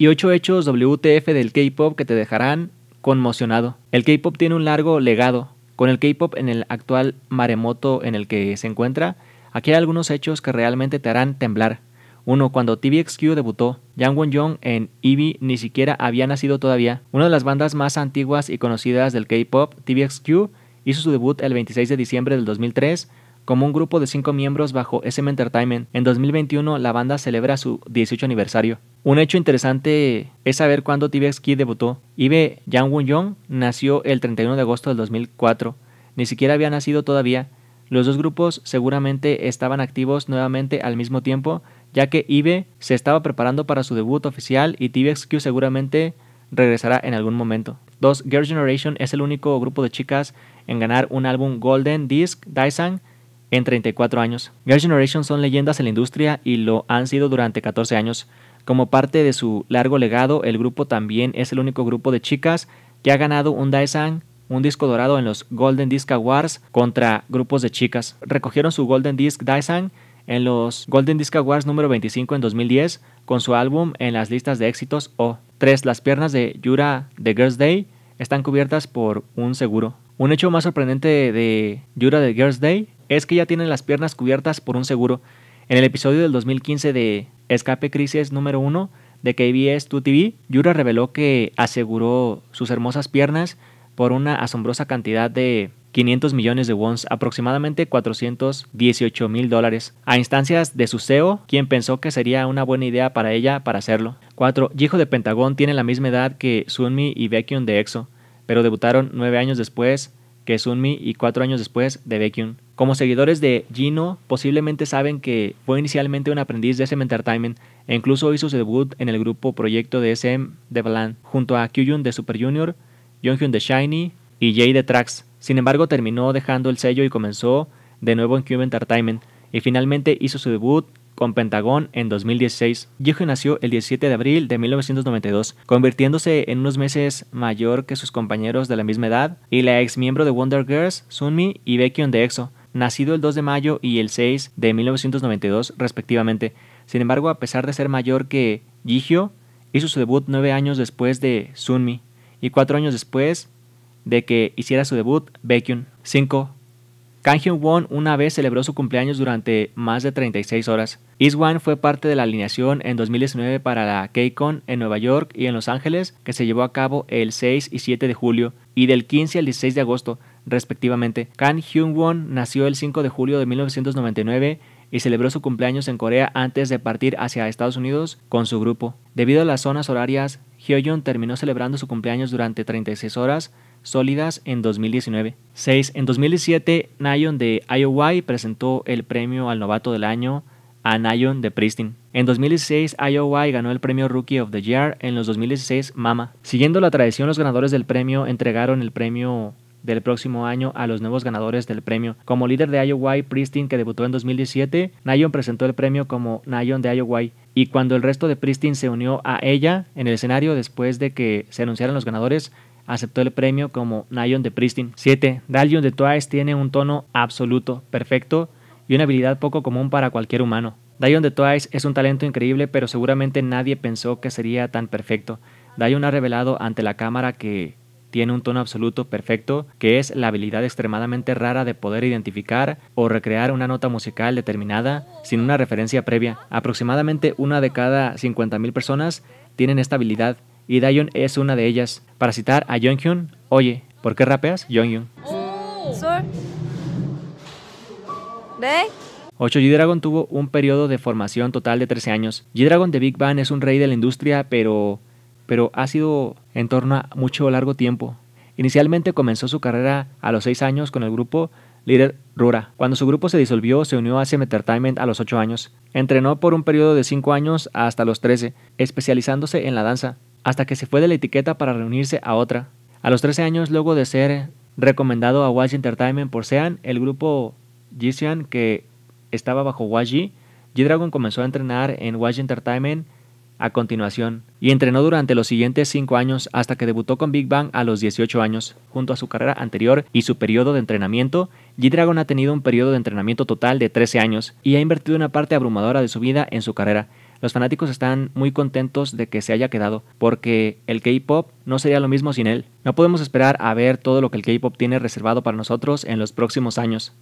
Y ocho hechos WTF del K-pop que te dejarán conmocionado. El K-pop tiene un largo legado. Con el K-pop en el actual maremoto en el que se encuentra, aquí hay algunos hechos que realmente te harán temblar. Uno, Cuando TVXQ debutó, Yang Won-young en Eevee ni siquiera había nacido todavía. Una de las bandas más antiguas y conocidas del K-pop, TVXQ, hizo su debut el 26 de diciembre del 2003 como un grupo de cinco miembros bajo SM Entertainment. En 2021 la banda celebra su 18 aniversario. Un hecho interesante es saber cuándo TVXQ debutó. Ibe Yang Woon Young nació el 31 de agosto del 2004. Ni siquiera había nacido todavía. Los dos grupos seguramente estaban activos nuevamente al mismo tiempo, ya que Ibe se estaba preparando para su debut oficial y TVXQ seguramente regresará en algún momento. 2. Girls' Generation es el único grupo de chicas en ganar un álbum Golden Disc Dyson en 34 años. Girls' Generation son leyendas en la industria y lo han sido durante 14 años. Como parte de su largo legado, el grupo también es el único grupo de chicas que ha ganado un Daesang... un disco dorado en los Golden Disc Awards contra grupos de chicas. Recogieron su Golden Disc Daesang... en los Golden Disc Awards número 25 en 2010 con su álbum en las listas de éxitos O. 3. Las piernas de Yura de Girls Day están cubiertas por un seguro. Un hecho más sorprendente de Yura de Girls Day es que ya tienen las piernas cubiertas por un seguro. En el episodio del 2015 de Escape Crisis número 1 de KBS 2TV, Yura reveló que aseguró sus hermosas piernas por una asombrosa cantidad de 500 millones de wons, aproximadamente 418 mil dólares, a instancias de su CEO, quien pensó que sería una buena idea para ella para hacerlo. 4. Hijo de Pentagón tiene la misma edad que Sunmi y Baekhyun de EXO, pero debutaron 9 años después que Sunmi y 4 años después de Baekhyun. Como seguidores de Gino, posiblemente saben que fue inicialmente un aprendiz de SM Entertainment e incluso hizo su debut en el grupo proyecto de SM de Bland, junto a Kyujun de Super Junior, Hyun de Shiny y Jay de Trax. Sin embargo, terminó dejando el sello y comenzó de nuevo en Cube Entertainment y finalmente hizo su debut con Pentagon en 2016. Hyun nació el 17 de abril de 1992, convirtiéndose en unos meses mayor que sus compañeros de la misma edad y la ex miembro de Wonder Girls, Sunmi y Baekhyun de EXO nacido el 2 de mayo y el 6 de 1992 respectivamente. Sin embargo, a pesar de ser mayor que G-Hyo, hizo su debut nueve años después de Sunmi y cuatro años después de que hiciera su debut Baekhyun. 5. Kang Hyun-won una vez celebró su cumpleaños durante más de 36 horas. Iswan fue parte de la alineación en 2019 para la KCON en Nueva York y en Los Ángeles, que se llevó a cabo el 6 y 7 de julio, y del 15 al 16 de agosto respectivamente. Kan Hyun won nació el 5 de julio de 1999 y celebró su cumpleaños en Corea antes de partir hacia Estados Unidos con su grupo. Debido a las zonas horarias, Hyoyeon terminó celebrando su cumpleaños durante 36 horas sólidas en 2019. 6. En 2017, Nayeon de IOY presentó el premio al novato del año a Nayeon de Pristin. En 2016, IOY ganó el premio Rookie of the Year en los 2016 Mama. Siguiendo la tradición, los ganadores del premio entregaron el premio del próximo año a los nuevos ganadores del premio. Como líder de IOY, Pristin, que debutó en 2017, Nayon presentó el premio como Nyon de IOY. Y cuando el resto de Pristin se unió a ella en el escenario después de que se anunciaran los ganadores, aceptó el premio como Nyon de Pristin. 7. Dalion de Twice tiene un tono absoluto, perfecto y una habilidad poco común para cualquier humano. Dion de Twice es un talento increíble, pero seguramente nadie pensó que sería tan perfecto. Dion ha revelado ante la cámara que tiene un tono absoluto perfecto, que es la habilidad extremadamente rara de poder identificar o recrear una nota musical determinada sin una referencia previa. Aproximadamente una de cada 50.000 personas tienen esta habilidad y Dayon es una de ellas. Para citar a Jonghyun, oye, ¿por qué rapeas, Jonghyun? ¿De? 8 G-Dragon tuvo un periodo de formación total de 13 años. G-Dragon de Big Bang es un rey de la industria, pero pero ha sido en torno a mucho largo tiempo. Inicialmente comenzó su carrera a los 6 años con el grupo Líder Rura. Cuando su grupo se disolvió, se unió a CM Entertainment a los 8 años. Entrenó por un periodo de 5 años hasta los 13, especializándose en la danza, hasta que se fue de la etiqueta para reunirse a otra. A los 13 años, luego de ser recomendado a YG Entertainment por Sean, el grupo Jisean que estaba bajo YG, G-Dragon comenzó a entrenar en YG Entertainment a continuación y entrenó durante los siguientes cinco años hasta que debutó con Big Bang a los 18 años. Junto a su carrera anterior y su periodo de entrenamiento, G-Dragon ha tenido un periodo de entrenamiento total de 13 años y ha invertido una parte abrumadora de su vida en su carrera. Los fanáticos están muy contentos de que se haya quedado, porque el K-Pop no sería lo mismo sin él. No podemos esperar a ver todo lo que el K-Pop tiene reservado para nosotros en los próximos años.